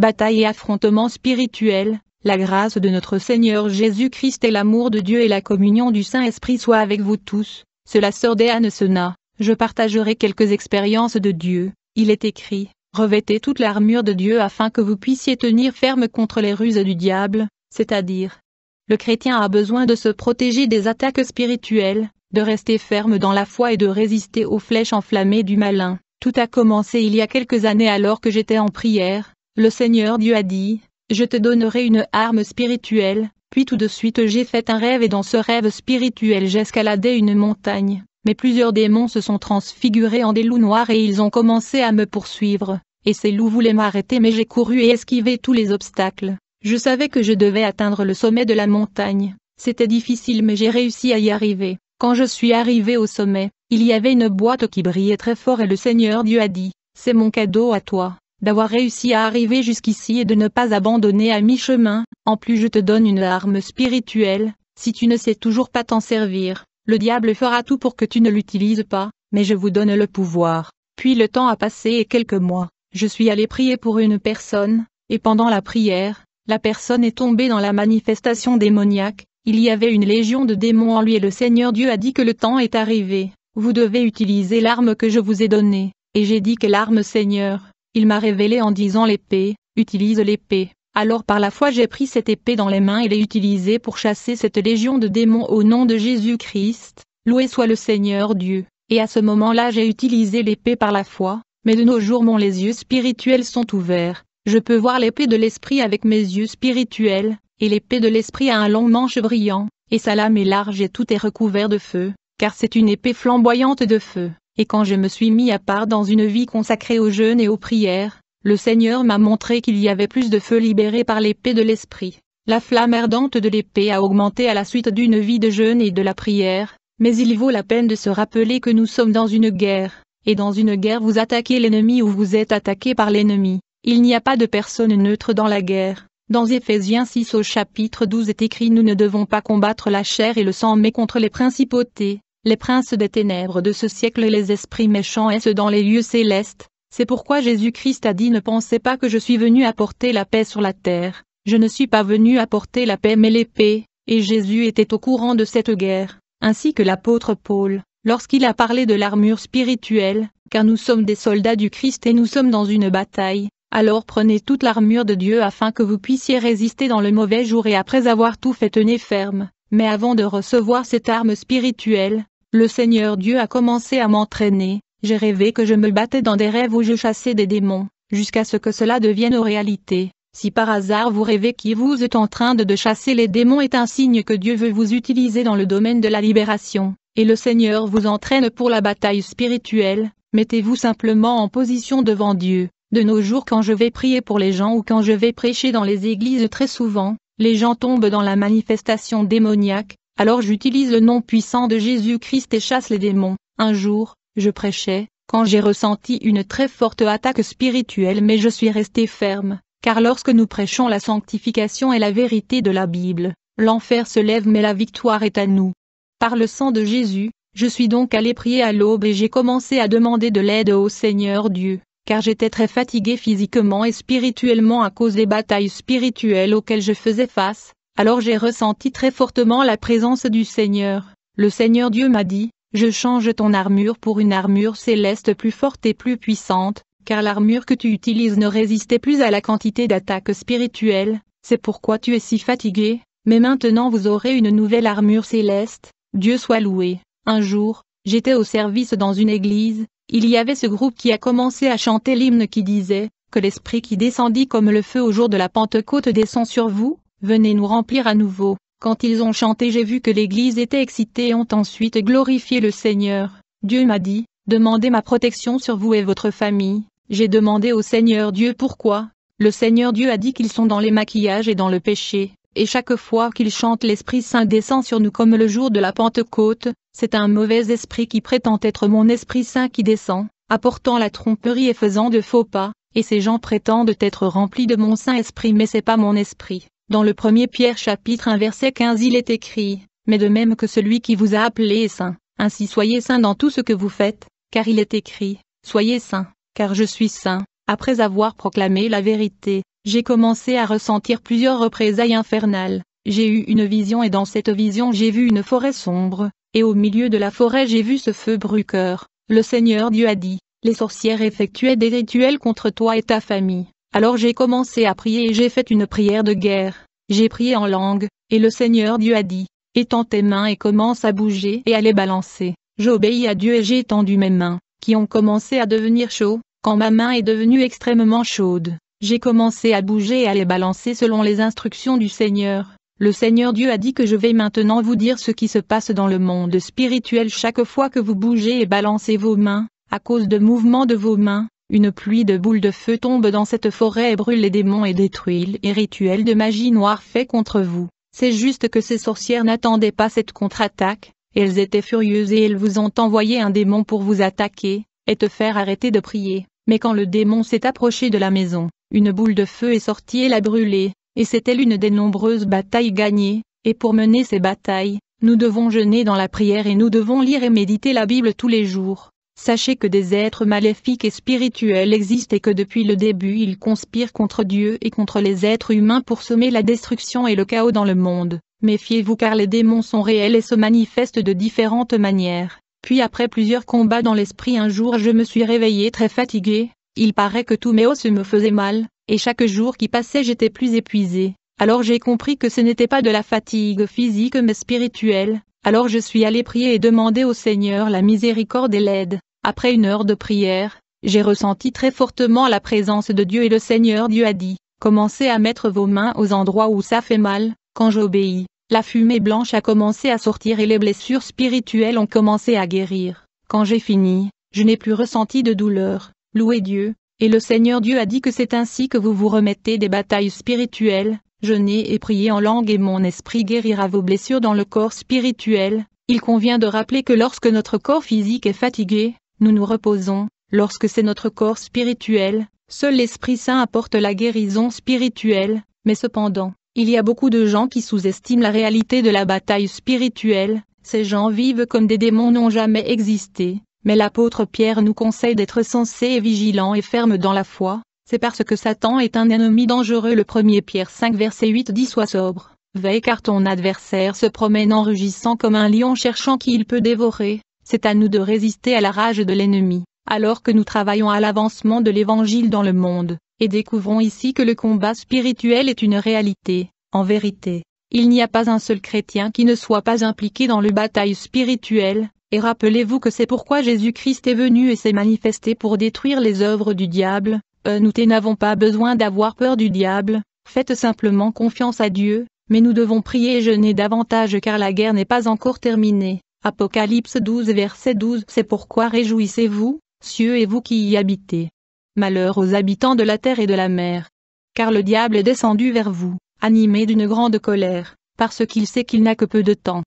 bataille et affrontement spirituel, la grâce de notre Seigneur Jésus-Christ et l'amour de Dieu et la communion du Saint-Esprit soient avec vous tous. Cela sort d'Anne Sena, je partagerai quelques expériences de Dieu. Il est écrit, revêtez toute l'armure de Dieu afin que vous puissiez tenir ferme contre les ruses du diable, c'est-à-dire, le chrétien a besoin de se protéger des attaques spirituelles, de rester ferme dans la foi et de résister aux flèches enflammées du malin. Tout a commencé il y a quelques années alors que j'étais en prière, le Seigneur Dieu a dit, je te donnerai une arme spirituelle, puis tout de suite j'ai fait un rêve et dans ce rêve spirituel j'escaladais une montagne, mais plusieurs démons se sont transfigurés en des loups noirs et ils ont commencé à me poursuivre, et ces loups voulaient m'arrêter mais j'ai couru et esquivé tous les obstacles. Je savais que je devais atteindre le sommet de la montagne, c'était difficile mais j'ai réussi à y arriver. Quand je suis arrivé au sommet, il y avait une boîte qui brillait très fort et le Seigneur Dieu a dit, c'est mon cadeau à toi, d'avoir réussi à arriver jusqu'ici et de ne pas abandonner à mi-chemin, en plus je te donne une arme spirituelle, si tu ne sais toujours pas t'en servir, le diable fera tout pour que tu ne l'utilises pas, mais je vous donne le pouvoir. Puis le temps a passé et quelques mois, je suis allé prier pour une personne, et pendant la prière, la personne est tombée dans la manifestation démoniaque, il y avait une légion de démons en lui et le Seigneur Dieu a dit que le temps est arrivé, vous devez utiliser l'arme que je vous ai donnée, et j'ai dit quelle arme Seigneur, il m'a révélé en disant l'épée, utilise l'épée. Alors par la foi j'ai pris cette épée dans les mains et l'ai utilisée pour chasser cette légion de démons au nom de Jésus-Christ, loué soit le Seigneur Dieu, et à ce moment-là j'ai utilisé l'épée par la foi, mais de nos jours mon les yeux spirituels sont ouverts, je peux voir l'épée de l'esprit avec mes yeux spirituels, et l'épée de l'esprit a un long manche brillant, et sa lame est large et tout est recouvert de feu, car c'est une épée flamboyante de feu et quand je me suis mis à part dans une vie consacrée au jeûne et aux prières, le Seigneur m'a montré qu'il y avait plus de feu libéré par l'épée de l'Esprit. La flamme ardente de l'épée a augmenté à la suite d'une vie de jeûne et de la prière, mais il vaut la peine de se rappeler que nous sommes dans une guerre, et dans une guerre vous attaquez l'ennemi ou vous êtes attaqué par l'ennemi. Il n'y a pas de personne neutre dans la guerre. Dans Éphésiens 6 au chapitre 12 est écrit Nous ne devons pas combattre la chair et le sang mais contre les principautés, les princes des ténèbres de ce siècle et les esprits méchants et ce dans les lieux célestes. C'est pourquoi Jésus-Christ a dit Ne pensez pas que je suis venu apporter la paix sur la terre, je ne suis pas venu apporter la paix mais l'épée, et Jésus était au courant de cette guerre, ainsi que l'apôtre Paul, lorsqu'il a parlé de l'armure spirituelle, car nous sommes des soldats du Christ et nous sommes dans une bataille, alors prenez toute l'armure de Dieu afin que vous puissiez résister dans le mauvais jour et après avoir tout fait tenez ferme, mais avant de recevoir cette arme spirituelle, le Seigneur Dieu a commencé à m'entraîner, j'ai rêvé que je me battais dans des rêves où je chassais des démons, jusqu'à ce que cela devienne réalité. Si par hasard vous rêvez qui vous êtes en train de, de chasser les démons est un signe que Dieu veut vous utiliser dans le domaine de la libération, et le Seigneur vous entraîne pour la bataille spirituelle, mettez-vous simplement en position devant Dieu. De nos jours quand je vais prier pour les gens ou quand je vais prêcher dans les églises très souvent, les gens tombent dans la manifestation démoniaque, alors j'utilise le nom puissant de Jésus-Christ et chasse les démons. Un jour, je prêchais, quand j'ai ressenti une très forte attaque spirituelle mais je suis resté ferme, car lorsque nous prêchons la sanctification et la vérité de la Bible, l'enfer se lève mais la victoire est à nous. Par le sang de Jésus, je suis donc allé prier à l'aube et j'ai commencé à demander de l'aide au Seigneur Dieu, car j'étais très fatigué physiquement et spirituellement à cause des batailles spirituelles auxquelles je faisais face, alors j'ai ressenti très fortement la présence du Seigneur. Le Seigneur Dieu m'a dit, je change ton armure pour une armure céleste plus forte et plus puissante, car l'armure que tu utilises ne résistait plus à la quantité d'attaques spirituelles, c'est pourquoi tu es si fatigué, mais maintenant vous aurez une nouvelle armure céleste, Dieu soit loué. Un jour, j'étais au service dans une église, il y avait ce groupe qui a commencé à chanter l'hymne qui disait, que l'esprit qui descendit comme le feu au jour de la Pentecôte descend sur vous, Venez nous remplir à nouveau. Quand ils ont chanté j'ai vu que l'Église était excitée et ont ensuite glorifié le Seigneur. Dieu m'a dit, demandez ma protection sur vous et votre famille. J'ai demandé au Seigneur Dieu pourquoi. Le Seigneur Dieu a dit qu'ils sont dans les maquillages et dans le péché, et chaque fois qu'ils chantent l'Esprit Saint descend sur nous comme le jour de la Pentecôte, c'est un mauvais esprit qui prétend être mon Esprit Saint qui descend, apportant la tromperie et faisant de faux pas, et ces gens prétendent être remplis de mon Saint-Esprit mais c'est pas mon esprit. Dans le premier Pierre chapitre 1 verset 15 il est écrit, Mais de même que celui qui vous a appelé est saint, ainsi soyez saint dans tout ce que vous faites, car il est écrit, Soyez saint, car je suis saint. Après avoir proclamé la vérité, j'ai commencé à ressentir plusieurs représailles infernales. J'ai eu une vision et dans cette vision j'ai vu une forêt sombre, et au milieu de la forêt j'ai vu ce feu bruqueur. Le Seigneur Dieu a dit, les sorcières effectuaient des rituels contre toi et ta famille. Alors j'ai commencé à prier et j'ai fait une prière de guerre. J'ai prié en langue, et le Seigneur Dieu a dit, étends tes mains et commence à bouger et à les balancer. J'obéis à Dieu et j'ai étendu mes mains, qui ont commencé à devenir chaudes. Quand ma main est devenue extrêmement chaude, j'ai commencé à bouger et à les balancer selon les instructions du Seigneur. Le Seigneur Dieu a dit que je vais maintenant vous dire ce qui se passe dans le monde spirituel chaque fois que vous bougez et balancez vos mains, à cause de mouvements de vos mains, une pluie de boules de feu tombe dans cette forêt et brûle les démons et détruit les rituels de magie noire faits contre vous. C'est juste que ces sorcières n'attendaient pas cette contre-attaque, elles étaient furieuses et elles vous ont envoyé un démon pour vous attaquer, et te faire arrêter de prier. Mais quand le démon s'est approché de la maison, une boule de feu est sortie et l'a brûlée, et c'était l'une des nombreuses batailles gagnées, et pour mener ces batailles, nous devons jeûner dans la prière et nous devons lire et méditer la Bible tous les jours. Sachez que des êtres maléfiques et spirituels existent et que depuis le début ils conspirent contre Dieu et contre les êtres humains pour semer la destruction et le chaos dans le monde. Méfiez-vous car les démons sont réels et se manifestent de différentes manières. Puis après plusieurs combats dans l'esprit un jour je me suis réveillé très fatigué, il paraît que tous mes os me faisaient mal, et chaque jour qui passait j'étais plus épuisé. Alors j'ai compris que ce n'était pas de la fatigue physique mais spirituelle, alors je suis allé prier et demander au Seigneur la miséricorde et l'aide. Après une heure de prière, j'ai ressenti très fortement la présence de Dieu et le Seigneur Dieu a dit, commencez à mettre vos mains aux endroits où ça fait mal, quand j'obéis, la fumée blanche a commencé à sortir et les blessures spirituelles ont commencé à guérir. Quand j'ai fini, je n'ai plus ressenti de douleur, louez Dieu, et le Seigneur Dieu a dit que c'est ainsi que vous vous remettez des batailles spirituelles, jeûnez et priez en langue et mon esprit guérira vos blessures dans le corps spirituel. Il convient de rappeler que lorsque notre corps physique est fatigué, nous nous reposons, lorsque c'est notre corps spirituel, seul l'Esprit Saint apporte la guérison spirituelle, mais cependant, il y a beaucoup de gens qui sous-estiment la réalité de la bataille spirituelle, ces gens vivent comme des démons n'ont jamais existé, mais l'apôtre Pierre nous conseille d'être sensés et vigilants et fermes dans la foi, c'est parce que Satan est un ennemi dangereux le 1er Pierre 5 verset 8 dit sois sobre, veille car ton adversaire se promène en rugissant comme un lion cherchant qui il peut dévorer, c'est à nous de résister à la rage de l'ennemi, alors que nous travaillons à l'avancement de l'Évangile dans le monde, et découvrons ici que le combat spirituel est une réalité, en vérité. Il n'y a pas un seul chrétien qui ne soit pas impliqué dans le bataille spirituelle, et rappelez-vous que c'est pourquoi Jésus-Christ est venu et s'est manifesté pour détruire les œuvres du diable, euh, nous n'avons pas besoin d'avoir peur du diable, faites simplement confiance à Dieu, mais nous devons prier et jeûner davantage car la guerre n'est pas encore terminée. Apocalypse 12 verset 12 C'est pourquoi réjouissez-vous, cieux et vous qui y habitez. Malheur aux habitants de la terre et de la mer. Car le diable est descendu vers vous, animé d'une grande colère, parce qu'il sait qu'il n'a que peu de temps.